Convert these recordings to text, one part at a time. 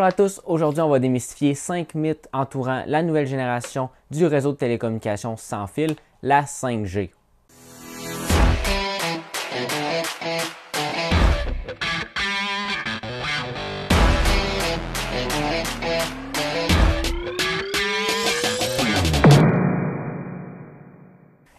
Bonjour à tous, aujourd'hui on va démystifier 5 mythes entourant la nouvelle génération du réseau de télécommunications sans fil, la 5G.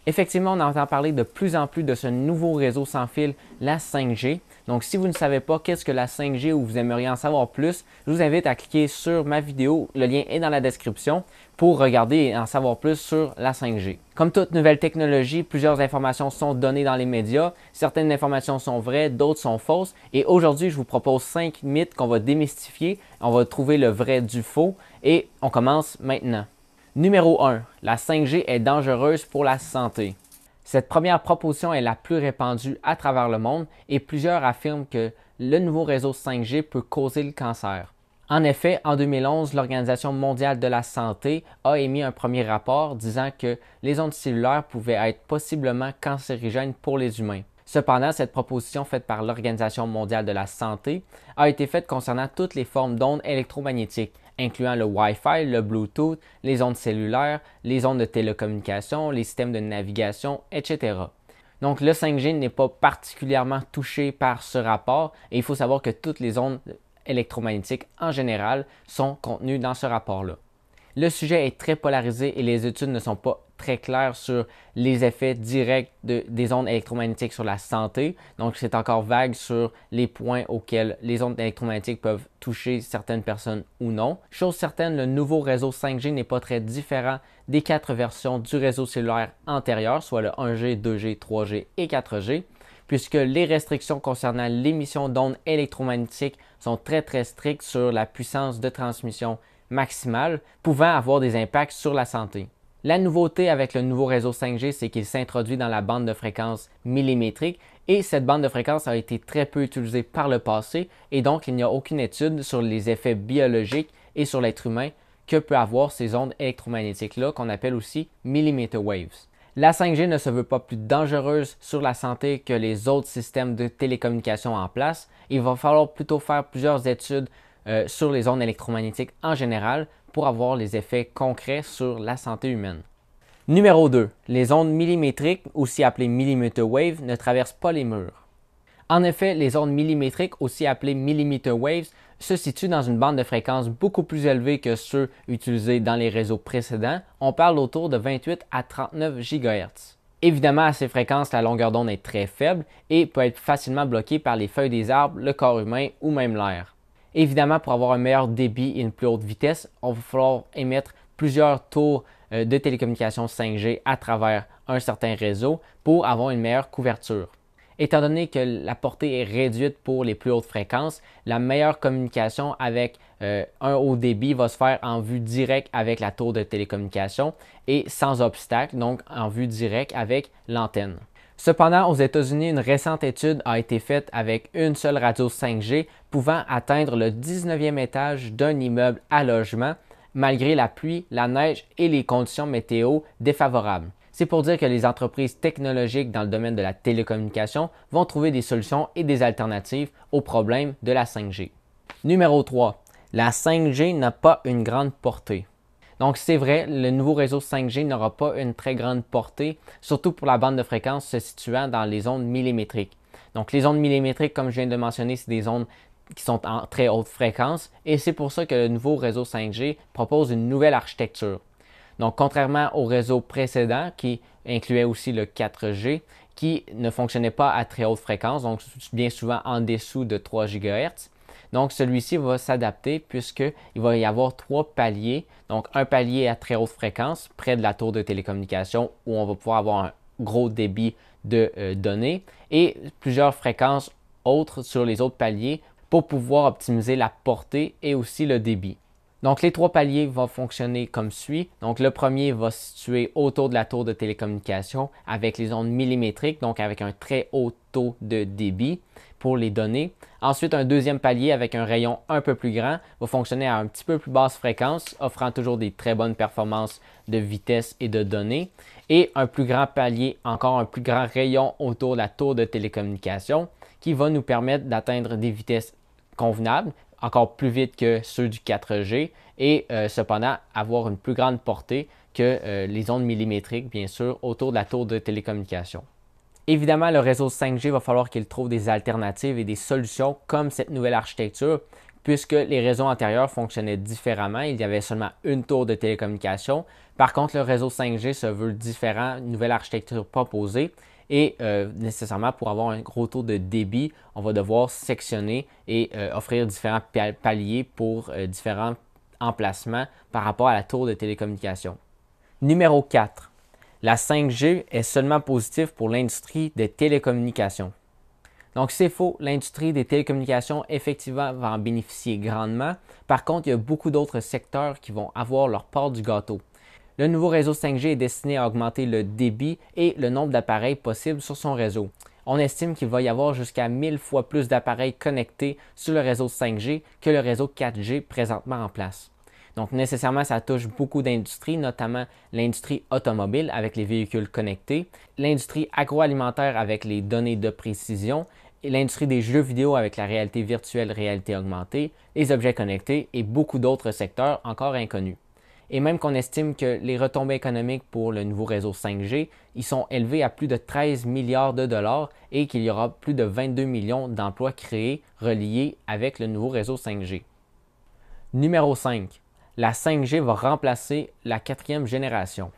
Effectivement, on entend parler de plus en plus de ce nouveau réseau sans fil, la 5G, donc, si vous ne savez pas qu'est-ce que la 5G ou vous aimeriez en savoir plus, je vous invite à cliquer sur ma vidéo. Le lien est dans la description pour regarder et en savoir plus sur la 5G. Comme toute nouvelle technologie, plusieurs informations sont données dans les médias. Certaines informations sont vraies, d'autres sont fausses. Et aujourd'hui, je vous propose 5 mythes qu'on va démystifier. On va trouver le vrai du faux. Et on commence maintenant. Numéro 1. La 5G est dangereuse pour la santé. Cette première proposition est la plus répandue à travers le monde et plusieurs affirment que le nouveau réseau 5G peut causer le cancer. En effet, en 2011, l'Organisation mondiale de la santé a émis un premier rapport disant que les ondes cellulaires pouvaient être possiblement cancérigènes pour les humains. Cependant, cette proposition faite par l'Organisation mondiale de la santé a été faite concernant toutes les formes d'ondes électromagnétiques, incluant le Wi-Fi, le Bluetooth, les ondes cellulaires, les ondes de télécommunication, les systèmes de navigation, etc. Donc le 5G n'est pas particulièrement touché par ce rapport et il faut savoir que toutes les ondes électromagnétiques en général sont contenues dans ce rapport-là. Le sujet est très polarisé et les études ne sont pas très claires sur les effets directs des ondes électromagnétiques sur la santé. Donc, c'est encore vague sur les points auxquels les ondes électromagnétiques peuvent toucher certaines personnes ou non. Chose certaine, le nouveau réseau 5G n'est pas très différent des quatre versions du réseau cellulaire antérieur, soit le 1G, 2G, 3G et 4G puisque les restrictions concernant l'émission d'ondes électromagnétiques sont très très strictes sur la puissance de transmission maximale, pouvant avoir des impacts sur la santé. La nouveauté avec le nouveau réseau 5G, c'est qu'il s'introduit dans la bande de fréquence millimétrique et cette bande de fréquence a été très peu utilisée par le passé et donc il n'y a aucune étude sur les effets biologiques et sur l'être humain que peut avoir ces ondes électromagnétiques-là qu'on appelle aussi millimeter waves. La 5G ne se veut pas plus dangereuse sur la santé que les autres systèmes de télécommunication en place. Il va falloir plutôt faire plusieurs études euh, sur les ondes électromagnétiques en général pour avoir les effets concrets sur la santé humaine. Numéro 2. Les ondes millimétriques, aussi appelées millimeter waves, ne traversent pas les murs. En effet, les ondes millimétriques, aussi appelées millimeter waves, se situent dans une bande de fréquences beaucoup plus élevée que ceux utilisés dans les réseaux précédents. On parle autour de 28 à 39 GHz. Évidemment, à ces fréquences, la longueur d'onde est très faible et peut être facilement bloquée par les feuilles des arbres, le corps humain ou même l'air. Évidemment, pour avoir un meilleur débit et une plus haute vitesse, on va falloir émettre plusieurs tours euh, de télécommunication 5G à travers un certain réseau pour avoir une meilleure couverture. Étant donné que la portée est réduite pour les plus hautes fréquences, la meilleure communication avec euh, un haut débit va se faire en vue directe avec la tour de télécommunication et sans obstacle, donc en vue directe avec l'antenne. Cependant, aux États-Unis, une récente étude a été faite avec une seule radio 5G pouvant atteindre le 19e étage d'un immeuble à logement malgré la pluie, la neige et les conditions météo défavorables. C'est pour dire que les entreprises technologiques dans le domaine de la télécommunication vont trouver des solutions et des alternatives aux problèmes de la 5G. Numéro 3. La 5G n'a pas une grande portée. Donc c'est vrai, le nouveau réseau 5G n'aura pas une très grande portée, surtout pour la bande de fréquence se situant dans les ondes millimétriques. Donc les ondes millimétriques, comme je viens de mentionner, c'est des ondes qui sont en très haute fréquence et c'est pour ça que le nouveau réseau 5G propose une nouvelle architecture. Donc contrairement au réseau précédent qui incluait aussi le 4G qui ne fonctionnait pas à très haute fréquence, donc bien souvent en dessous de 3 GHz, donc, celui-ci va s'adapter puisqu'il va y avoir trois paliers. Donc, un palier à très haute fréquence, près de la tour de télécommunication, où on va pouvoir avoir un gros débit de euh, données et plusieurs fréquences autres sur les autres paliers pour pouvoir optimiser la portée et aussi le débit. Donc les trois paliers vont fonctionner comme suit. Donc le premier va se situer autour de la tour de télécommunication avec les ondes millimétriques, donc avec un très haut taux de débit les données. Ensuite, un deuxième palier avec un rayon un peu plus grand va fonctionner à un petit peu plus basse fréquence, offrant toujours des très bonnes performances de vitesse et de données. Et un plus grand palier, encore un plus grand rayon autour de la tour de télécommunication qui va nous permettre d'atteindre des vitesses convenables, encore plus vite que ceux du 4G et euh, cependant avoir une plus grande portée que euh, les ondes millimétriques, bien sûr, autour de la tour de télécommunication. Évidemment, le réseau 5G va falloir qu'il trouve des alternatives et des solutions comme cette nouvelle architecture, puisque les réseaux antérieurs fonctionnaient différemment. Il y avait seulement une tour de télécommunication. Par contre, le réseau 5G se veut différent, une nouvelle architecture proposée. Et euh, nécessairement, pour avoir un gros taux de débit, on va devoir sectionner et euh, offrir différents paliers pour euh, différents emplacements par rapport à la tour de télécommunication. Numéro 4, la 5G est seulement positive pour l'industrie des télécommunications. Donc, c'est faux. L'industrie des télécommunications, effectivement, va en bénéficier grandement. Par contre, il y a beaucoup d'autres secteurs qui vont avoir leur part du gâteau. Le nouveau réseau 5G est destiné à augmenter le débit et le nombre d'appareils possibles sur son réseau. On estime qu'il va y avoir jusqu'à 1000 fois plus d'appareils connectés sur le réseau 5G que le réseau 4G présentement en place. Donc nécessairement, ça touche beaucoup d'industries, notamment l'industrie automobile avec les véhicules connectés, l'industrie agroalimentaire avec les données de précision, l'industrie des jeux vidéo avec la réalité virtuelle, réalité augmentée, les objets connectés et beaucoup d'autres secteurs encore inconnus. Et même qu'on estime que les retombées économiques pour le nouveau réseau 5G y sont élevées à plus de 13 milliards de dollars et qu'il y aura plus de 22 millions d'emplois créés reliés avec le nouveau réseau 5G. Numéro 5 la 5G va remplacer la quatrième génération.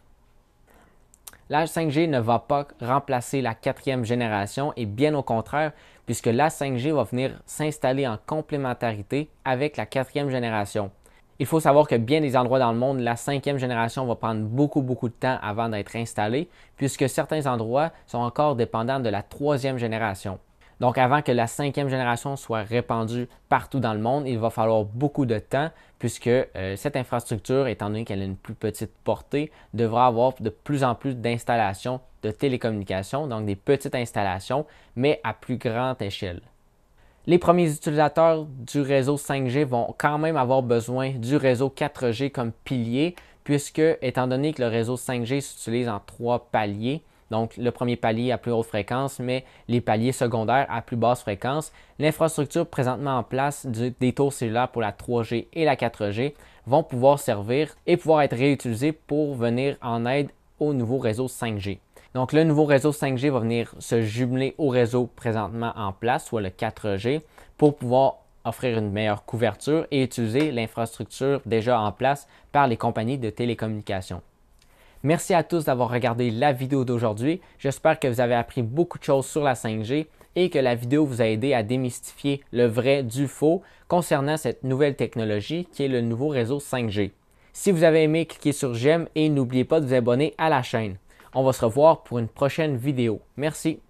La 5G ne va pas remplacer la quatrième génération et bien au contraire, puisque la 5G va venir s'installer en complémentarité avec la quatrième génération. Il faut savoir que bien des endroits dans le monde, la cinquième génération va prendre beaucoup, beaucoup de temps avant d'être installée, puisque certains endroits sont encore dépendants de la troisième génération. Donc avant que la cinquième génération soit répandue partout dans le monde, il va falloir beaucoup de temps puisque euh, cette infrastructure, étant donné qu'elle a une plus petite portée, devra avoir de plus en plus d'installations de télécommunications, donc des petites installations, mais à plus grande échelle. Les premiers utilisateurs du réseau 5G vont quand même avoir besoin du réseau 4G comme pilier, puisque étant donné que le réseau 5G s'utilise en trois paliers, donc, le premier palier à plus haute fréquence, mais les paliers secondaires à plus basse fréquence. L'infrastructure présentement en place des tours cellulaires pour la 3G et la 4G vont pouvoir servir et pouvoir être réutilisés pour venir en aide au nouveau réseau 5G. Donc, le nouveau réseau 5G va venir se jumeler au réseau présentement en place, soit le 4G, pour pouvoir offrir une meilleure couverture et utiliser l'infrastructure déjà en place par les compagnies de télécommunications. Merci à tous d'avoir regardé la vidéo d'aujourd'hui. J'espère que vous avez appris beaucoup de choses sur la 5G et que la vidéo vous a aidé à démystifier le vrai du faux concernant cette nouvelle technologie qui est le nouveau réseau 5G. Si vous avez aimé, cliquez sur j'aime et n'oubliez pas de vous abonner à la chaîne. On va se revoir pour une prochaine vidéo. Merci.